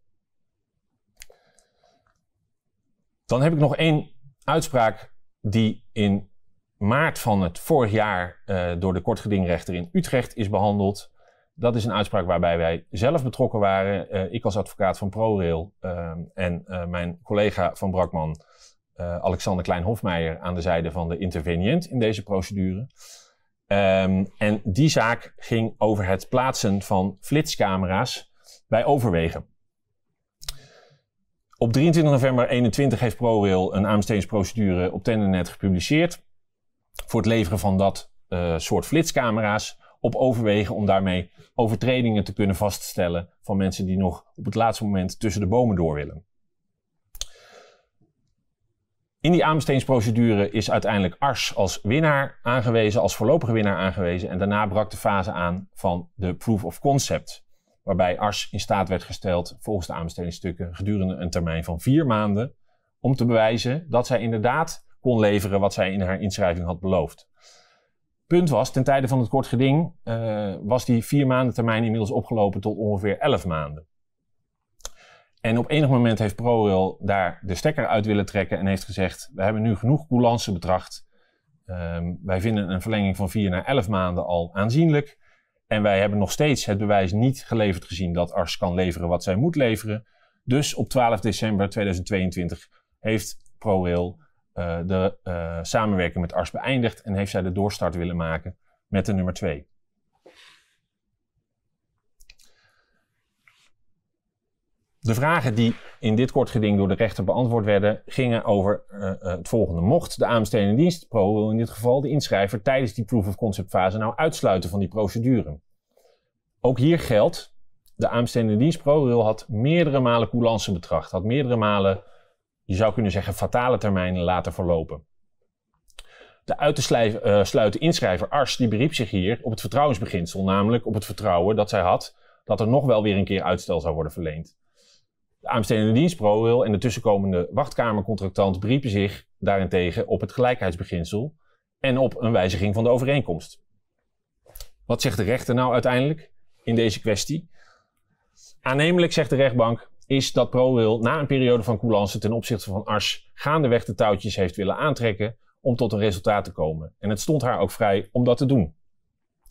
Dan heb ik nog één uitspraak die in maart van het vorig jaar eh, door de kortgedingrechter in Utrecht is behandeld. Dat is een uitspraak waarbij wij zelf betrokken waren. Eh, ik als advocaat van ProRail eh, en mijn collega van Brakman, Alexander Klein-Hofmeijer, aan de zijde van de interveniënt in deze procedure. Ehm, en die zaak ging over het plaatsen van flitscamera's bij overwegen. Op 23 november 21 heeft ProRail een aanbestedingsprocedure op Tendernet gepubliceerd voor het leveren van dat eh, soort flitscamera's op overwegen om daarmee overtredingen te kunnen vaststellen van mensen die nog op het laatste moment tussen de bomen door willen. In die aanbestedingsprocedure is uiteindelijk Ars als winnaar aangewezen, als voorlopige winnaar aangewezen en daarna brak de fase aan van de proof of concept waarbij ARS in staat werd gesteld, volgens de aanbestedingsstukken, gedurende een termijn van vier maanden, om te bewijzen dat zij inderdaad kon leveren wat zij in haar inschrijving had beloofd. Punt was, ten tijde van het kort geding eh, was die vier maanden termijn inmiddels opgelopen tot ongeveer elf maanden. En op enig moment heeft ProRail daar de stekker uit willen trekken en heeft gezegd: We hebben nu genoeg coulance betracht. Ehm, wij vinden een verlenging van 4 naar 11 maanden al aanzienlijk. En wij hebben nog steeds het bewijs niet geleverd gezien dat ARS kan leveren wat zij moet leveren. Dus op 12 december 2022 heeft ProRail eh, de eh, samenwerking met ARS beëindigd en heeft zij de doorstart willen maken met de nummer 2. De vragen die in dit kort geding door de rechter beantwoord werden, gingen over eh, eh, het volgende. Mocht de aanbestedende dienst, PRO in dit geval, de inschrijver tijdens die proof of concept fase nou uitsluiten van die procedure? Ook hier geldt, de aanbestedende dienst ProRail had meerdere malen coulance betracht, had meerdere malen, je zou kunnen zeggen, fatale termijnen laten verlopen. De uit eh, inschrijver Ars die beriep zich hier op het vertrouwensbeginsel, namelijk op het vertrouwen dat zij had dat er nog wel weer een keer uitstel zou worden verleend. De aanbestedende dienst en de tussenkomende wachtkamercontractant briepen zich daarentegen op het gelijkheidsbeginsel en op een wijziging van de overeenkomst. Wat zegt de rechter nou uiteindelijk in deze kwestie? Aannemelijk, zegt de rechtbank, is dat ProRail na een periode van coulance ten opzichte van ARS gaandeweg de touwtjes heeft willen aantrekken om tot een resultaat te komen. En het stond haar ook vrij om dat te doen.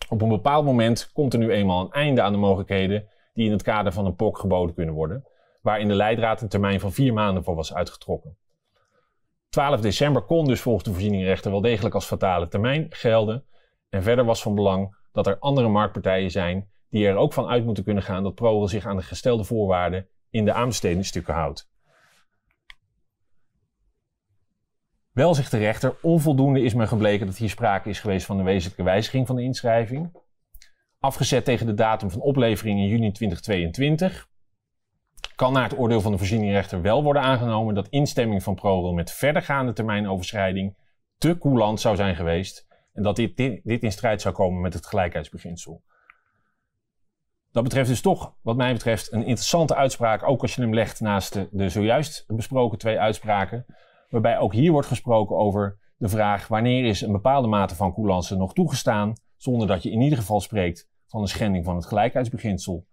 Op een bepaald moment komt er nu eenmaal een einde aan de mogelijkheden die in het kader van een POC geboden kunnen worden waar in de leidraad een termijn van vier maanden voor was uitgetrokken. 12 december kon dus volgens de voorzieningenrechter wel degelijk als fatale termijn gelden. En verder was van belang dat er andere marktpartijen zijn die er ook van uit moeten kunnen gaan dat ProRail zich aan de gestelde voorwaarden in de aanbestedingsstukken houdt. Wel zegt de rechter, onvoldoende is me gebleken dat hier sprake is geweest van een wezenlijke wijziging van de inschrijving. Afgezet tegen de datum van oplevering in juni 2022, kan naar het oordeel van de voorzieningrechter wel worden aangenomen dat instemming van ProRail met verdergaande termijnoverschrijding te coulant zou zijn geweest en dat dit, dit, in strijd zou komen met het gelijkheidsbeginsel. Dat betreft dus toch, wat mij betreft, een interessante uitspraak, ook als je hem legt naast de, de zojuist besproken twee uitspraken, waarbij ook hier wordt gesproken over de vraag wanneer is een bepaalde mate van coulance nog toegestaan, zonder dat je in ieder geval spreekt van een schending van het gelijkheidsbeginsel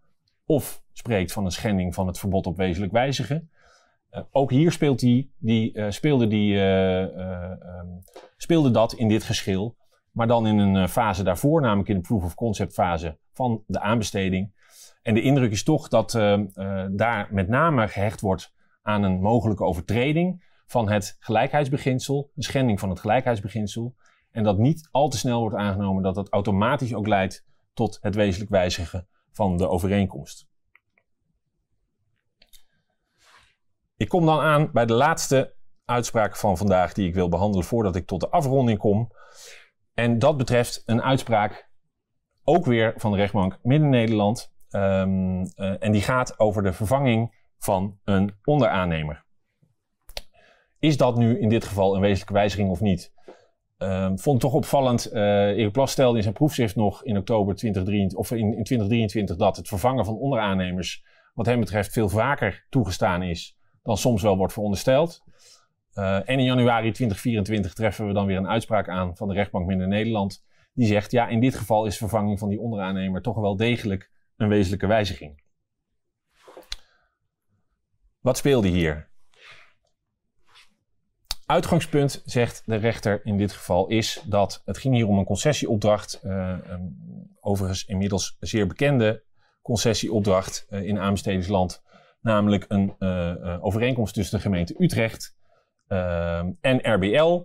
of spreekt van een schending van het verbod op wezenlijk wijzigen. Eh, ook hier speelt die, die, eh, speelde, die, eh, ehm, speelde dat in dit geschil, maar dan in een fase daarvoor, namelijk in de proof of concept fase van de aanbesteding. En de indruk is toch dat daar met name gehecht wordt aan een mogelijke overtreding van het gelijkheidsbeginsel, een schending van het gelijkheidsbeginsel. En dat niet al te snel wordt aangenomen dat dat automatisch ook leidt tot het wezenlijk wijzigen van de overeenkomst. Ik kom dan aan bij de laatste uitspraak van vandaag die ik wil behandelen voordat ik tot de afronding kom. En dat betreft een uitspraak ook weer van de rechtbank Midden-Nederland. Ehm, eh, en die gaat over de vervanging van een onderaannemer. Is dat nu in dit geval een wezenlijke wijziging of niet? Um, vond het toch opvallend, uh, Erik Plas stelde in zijn proefschrift nog in oktober 2023, of in, in 2023 dat het vervangen van onderaannemers wat hem betreft veel vaker toegestaan is dan soms wel wordt verondersteld. Eh, en in januari 2024 treffen we dan weer een uitspraak aan van de rechtbank Minder Nederland. Die zegt, ja, in dit geval is vervanging van die onderaannemer toch wel degelijk een wezenlijke wijziging. Wat speelde hier? Uitgangspunt, zegt de rechter in dit geval, is dat het ging hier om een concessieopdracht. Uh, overigens inmiddels zeer bekende concessieopdracht uh, in Aanbestedingsland. Namelijk een eh, overeenkomst tussen de gemeente Utrecht ehm, en RBL.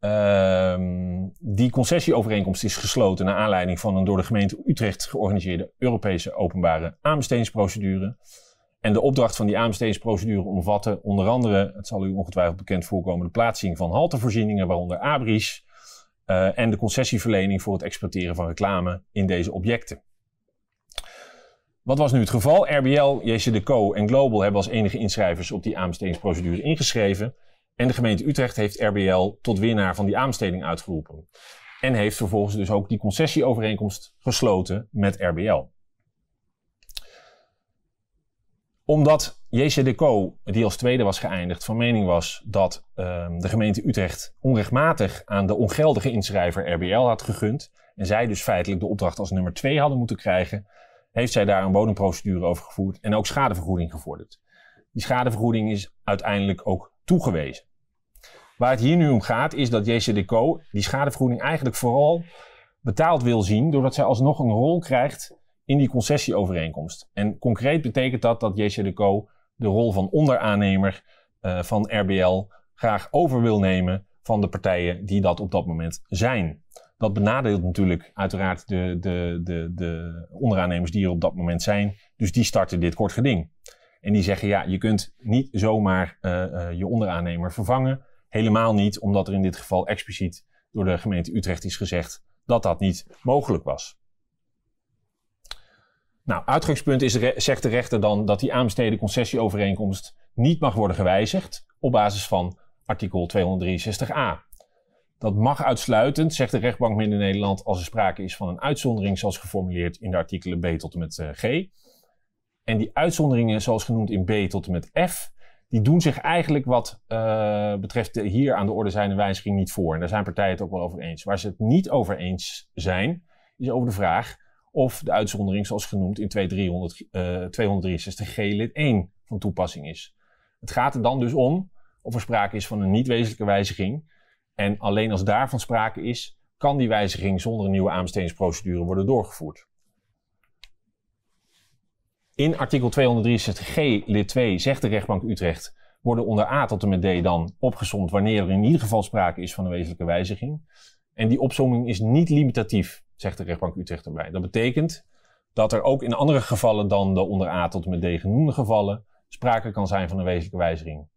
Ehm, die concessieovereenkomst is gesloten naar aanleiding van een door de gemeente Utrecht georganiseerde Europese openbare aanbestedingsprocedure. En de opdracht van die aanbestedingsprocedure omvatte onder andere, het zal u ongetwijfeld bekend voorkomen, de plaatsing van haltevoorzieningen, waaronder abris, eh, en de concessieverlening voor het exploiteren van reclame in deze objecten. Wat was nu het geval? RBL, JC de en Global hebben als enige inschrijvers op die aanbestedingsprocedure ingeschreven. En de gemeente Utrecht heeft RBL tot winnaar van die aanbesteding uitgeroepen. En heeft vervolgens dus ook die concessieovereenkomst gesloten met RBL. Omdat JC Deco, die als tweede was geëindigd, van mening was dat ehm, de gemeente Utrecht onrechtmatig aan de ongeldige inschrijver RBL had gegund. En zij dus feitelijk de opdracht als nummer 2 hadden moeten krijgen. Heeft zij daar een bodemprocedure over gevoerd en ook schadevergoeding gevorderd. Die schadevergoeding is uiteindelijk ook toegewezen. Waar het hier nu om gaat is dat JC Deco die schadevergoeding eigenlijk vooral betaald wil zien. Doordat zij alsnog een rol krijgt in die concessieovereenkomst. En concreet betekent dat dat JC Co de rol van onderaannemer eh, van RBL graag over wil nemen van de partijen die dat op dat moment zijn. Dat benadeelt natuurlijk uiteraard de, de, de, de onderaannemers die er op dat moment zijn. Dus die starten dit kort geding. En die zeggen, ja, je kunt niet zomaar eh, eh, je onderaannemer vervangen. Helemaal niet, omdat er in dit geval expliciet door de gemeente Utrecht is gezegd dat dat niet mogelijk was. Nou, uitgangspunt is, zegt de rechter dan dat die aanbesteden concessieovereenkomst niet mag worden gewijzigd op basis van artikel 263a. Dat mag uitsluitend, zegt de rechtbank midden Nederland, als er sprake is van een uitzondering zoals geformuleerd in de artikelen B tot en met eh, G. En die uitzonderingen, zoals genoemd in B tot en met F, die doen zich eigenlijk wat eh, betreft de hier aan de orde zijnde wijziging niet voor. En daar zijn partijen het ook wel over eens. Waar ze het niet over eens zijn, is over de vraag of de uitzondering, zoals genoemd, in 2300, uh, 263G lid 1 van toepassing is. Het gaat er dan dus om of er sprake is van een niet wezenlijke wijziging. En alleen als daarvan sprake is, kan die wijziging zonder een nieuwe aanbestedingsprocedure worden doorgevoerd. In artikel 263G lid 2 zegt de rechtbank Utrecht worden onder A tot en met D dan opgezond wanneer er in ieder geval sprake is van een wezenlijke wijziging. En die opzomming is niet limitatief zegt de rechtbank Utrecht erbij. Dat betekent dat er ook in andere gevallen dan de onder A tot en met D genoemde gevallen sprake kan zijn van een wezenlijke wijziging.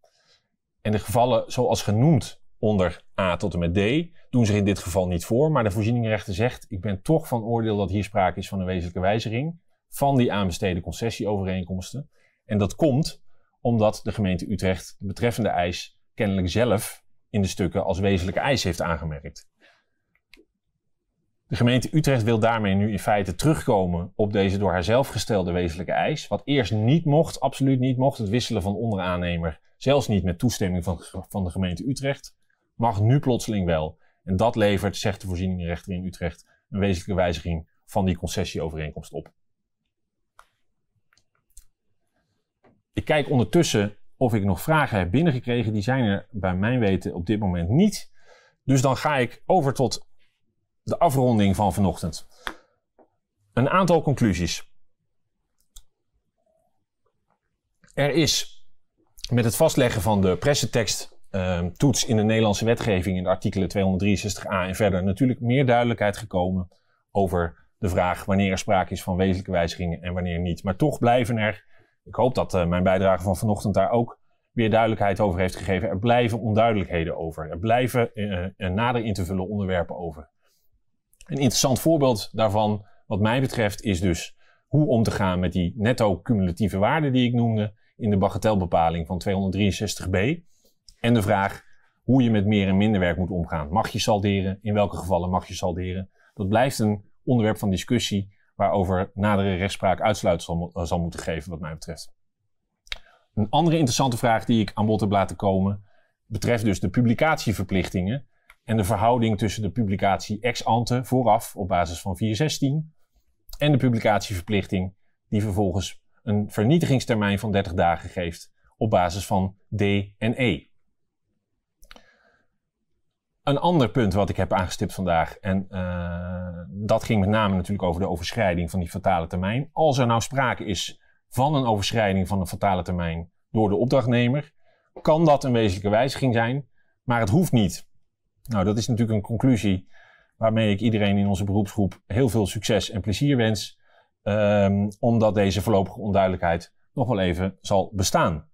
En de gevallen zoals genoemd onder A tot en met D doen zich in dit geval niet voor, maar de voorzieningrechter zegt: ik ben toch van oordeel dat hier sprake is van een wezenlijke wijziging van die aanbesteden concessieovereenkomsten. En dat komt omdat de gemeente Utrecht de betreffende eis kennelijk zelf in de stukken als wezenlijke eis heeft aangemerkt. De gemeente Utrecht wil daarmee nu in feite terugkomen op deze door haarzelf gestelde wezenlijke eis. Wat eerst niet mocht, absoluut niet mocht, het wisselen van onderaannemer, zelfs niet met toestemming van, van de gemeente Utrecht, mag nu plotseling wel. En dat levert, zegt de voorzieningenrechter in Utrecht, een wezenlijke wijziging van die concessieovereenkomst op. Ik kijk ondertussen of ik nog vragen heb binnengekregen. Die zijn er bij mijn weten op dit moment niet. Dus dan ga ik over tot de afronding van vanochtend. Een aantal conclusies. Er is met het vastleggen van de pressetekst ehm, toets in de Nederlandse wetgeving in de artikelen 263a en verder natuurlijk meer duidelijkheid gekomen over de vraag wanneer er sprake is van wezenlijke wijzigingen en wanneer niet. Maar toch blijven er, ik hoop dat eh, mijn bijdrage van vanochtend daar ook weer duidelijkheid over heeft gegeven, er blijven onduidelijkheden over. Er blijven eh, eh, nader in te vullen onderwerpen over. Een interessant voorbeeld daarvan, wat mij betreft, is dus hoe om te gaan met die netto cumulatieve waarde die ik noemde in de bagatelbepaling van 263b. En de vraag hoe je met meer en minder werk moet omgaan. Mag je salderen? In welke gevallen mag je salderen? Dat blijft een onderwerp van discussie waarover nadere rechtspraak uitsluit zal, eh, zal moeten geven, wat mij betreft. Een andere interessante vraag die ik aan bod heb laten komen, betreft dus de publicatieverplichtingen en de verhouding tussen de publicatie ex ante vooraf op basis van 416 en de publicatieverplichting die vervolgens een vernietigingstermijn van 30 dagen geeft op basis van D en E. Een ander punt wat ik heb aangestipt vandaag, en eh, dat ging met name natuurlijk over de overschrijding van die fatale termijn. Als er nou sprake is van een overschrijding van een fatale termijn door de opdrachtnemer, kan dat een wezenlijke wijziging zijn, maar het hoeft niet. Nou, dat is natuurlijk een conclusie waarmee ik iedereen in onze beroepsgroep heel veel succes en plezier wens, ehm, omdat deze voorlopige onduidelijkheid nog wel even zal bestaan.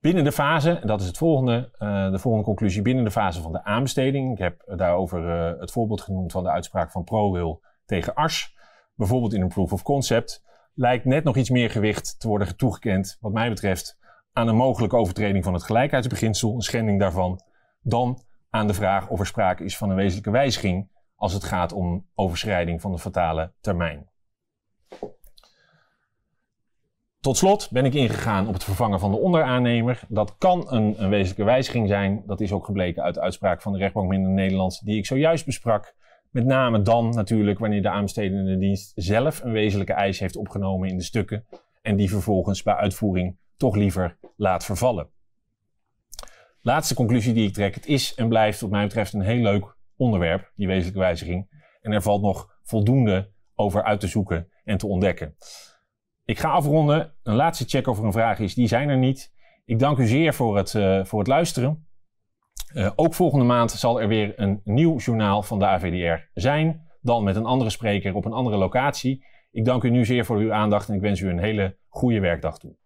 Binnen de fase, en dat is het volgende, eh, de volgende conclusie, binnen de fase van de aanbesteding. Ik heb daarover eh, het voorbeeld genoemd van de uitspraak van ProRail tegen ARS. Bijvoorbeeld in een proof of concept lijkt net nog iets meer gewicht te worden toegekend, wat mij betreft, aan een mogelijke overtreding van het gelijkheidsbeginsel, een schending daarvan, dan aan de vraag of er sprake is van een wezenlijke wijziging als het gaat om overschrijding van de fatale termijn. Tot slot ben ik ingegaan op het vervangen van de onderaannemer. Dat kan een, wezenlijke wijziging zijn. Dat is ook gebleken uit de uitspraak van de rechtbank Minder Nederland, die ik zojuist besprak. Met name dan natuurlijk wanneer de aanbestedende dienst zelf een wezenlijke eis heeft opgenomen in de stukken en die vervolgens bij uitvoering toch liever laat vervallen. Laatste conclusie die ik trek. Het is en blijft wat mij betreft een heel leuk onderwerp, die wezenlijke wijziging. En er valt nog voldoende over uit te zoeken en te ontdekken. Ik ga afronden. Een laatste check of er een vraag is. Die zijn er niet. Ik dank u zeer voor het, eh, voor het luisteren. Eh, ook volgende maand zal er weer een nieuw journaal van de AVDR zijn. Dan met een andere spreker op een andere locatie. Ik dank u nu zeer voor uw aandacht en ik wens u een hele goede werkdag toe.